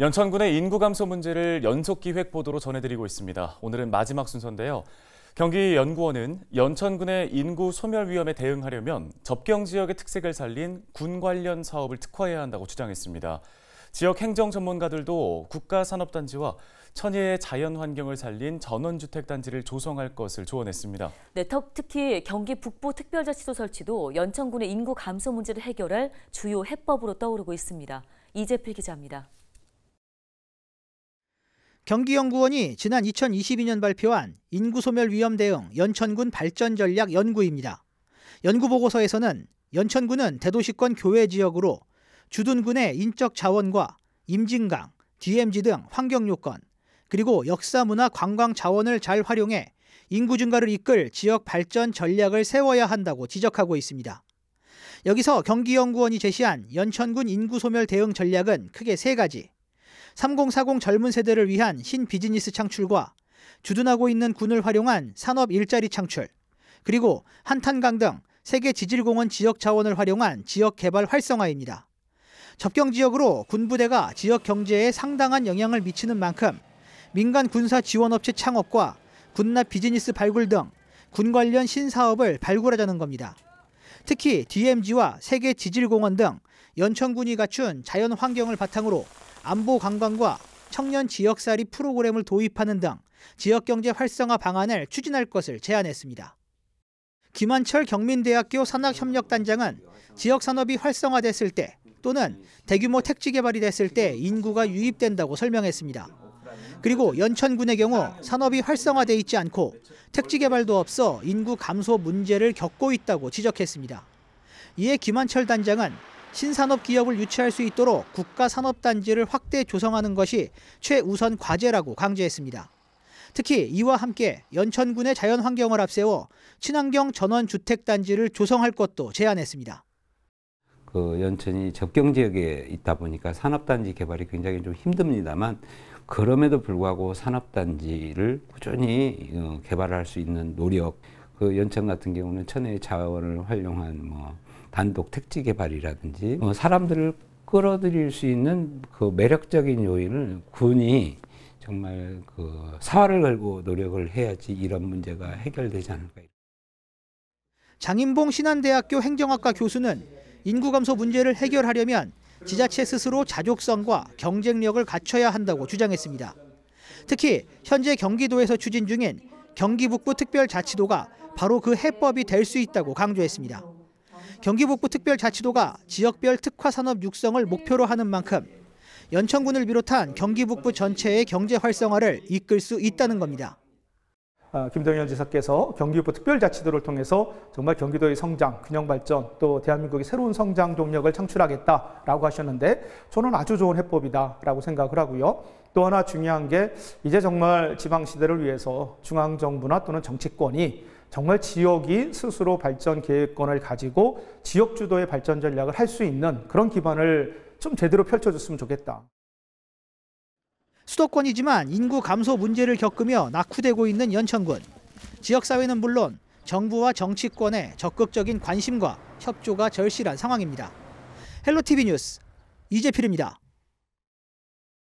연천군의 인구 감소 문제를 연속 기획 보도로 전해드리고 있습니다. 오늘은 마지막 순서인데요. 경기연구원은 연천군의 인구 소멸 위험에 대응하려면 접경 지역의 특색을 살린 군 관련 사업을 특화해야 한다고 주장했습니다. 지역 행정 전문가들도 국가산업단지와 천혜의 자연환경을 살린 전원주택단지를 조성할 것을 조언했습니다. 네, 특히 경기 북부 특별자치도 설치도 연천군의 인구 감소 문제를 해결할 주요 해법으로 떠오르고 있습니다. 이재필 기자입니다. 경기연구원이 지난 2022년 발표한 인구소멸 위험 대응 연천군 발전 전략 연구입니다. 연구 보고서에서는 연천군은 대도시권 교외 지역으로 주둔군의 인적 자원과 임진강, DMZ 등 환경 요건, 그리고 역사 문화 관광 자원을 잘 활용해 인구 증가를 이끌 지역 발전 전략을 세워야 한다고 지적하고 있습니다. 여기서 경기연구원이 제시한 연천군 인구 소멸 대응 전략은 크게 세 가지. 3040 젊은 세대를 위한 신 비즈니스 창출과 주둔하고 있는 군을 활용한 산업 일자리 창출, 그리고 한탄강 등 세계 지질공원 지역 자원을 활용한 지역 개발 활성화입니다. 접경 지역으로 군부대가 지역 경제에 상당한 영향을 미치는 만큼 민간 군사 지원업체 창업과 군납 비즈니스 발굴 등 군 관련 신사업을 발굴하자는 겁니다. 특히 DMZ와 세계 지질공원 등 연천군이 갖춘 자연 환경을 바탕으로 안보 관광과 청년 지역살이 프로그램을 도입하는 등 지역경제 활성화 방안을 추진할 것을 제안했습니다. 김한철 경민대학교 산학협력단장은 지역산업이 활성화됐을 때 또는 대규모 택지 개발이 됐을 때 인구가 유입된다고 설명했습니다. 그리고 연천군의 경우 산업이 활성화돼 있지 않고 택지 개발도 없어 인구 감소 문제를 겪고 있다고 지적했습니다. 이에 김한철 단장은 신산업 기업을 유치할 수 있도록 국가 산업단지를 확대 조성하는 것이 최우선 과제라고 강조했습니다. 특히 이와 함께 연천군의 자연환경을 앞세워 친환경 전원 주택단지를 조성할 것도 제안했습니다. 그 연천이 접경 지역에 있다 보니까 산업단지 개발이 굉장히 좀 힘듭니다만 그럼에도 불구하고 산업단지를 꾸준히 어, 개발할 수 있는 노력, 그 연천 같은 경우는 천혜의 자원을 활용한 뭐 단독 택지 개발이라든지 어, 사람들을 끌어들일 수 있는 그 매력적인 요인을 군이 정말 그 사활을 걸고 노력을 해야지 이런 문제가 해결되지 않을까. 장인봉 신한대학교 행정학과 교수는 인구 감소 문제를 해결하려면 지자체 스스로 자족성과 경쟁력을 갖춰야 한다고 주장했습니다. 특히 현재 경기도에서 추진 중인 경기북부 특별자치도가 바로 그 해법이 될 수 있다고 강조했습니다. 경기북부 특별자치도가 지역별 특화 산업 육성을 목표로 하는 만큼 연천군을 비롯한 경기북부 전체의 경제 활성화를 이끌 수 있다는 겁니다. 아, 김동연 지사께서 경기북부 특별자치도를 통해서 정말 경기도의 성장, 균형 발전, 또 대한민국의 새로운 성장 동력을 창출하겠다라고 하셨는데 저는 아주 좋은 해법이다라고 생각을 하고요. 또 하나 중요한 게 이제 정말 지방 시대를 위해서 중앙 정부나 또는 정치권이 정말 지역이 스스로 발전 계획권을 가지고 지역 주도의 발전 전략을 할 수 있는 그런 기반을 좀 제대로 펼쳐줬으면 좋겠다. 수도권이지만 인구 감소 문제를 겪으며 낙후되고 있는 연천군. 지역사회는 물론 정부와 정치권의 적극적인 관심과 협조가 절실한 상황입니다. 헬로TV 뉴스 이재필입니다.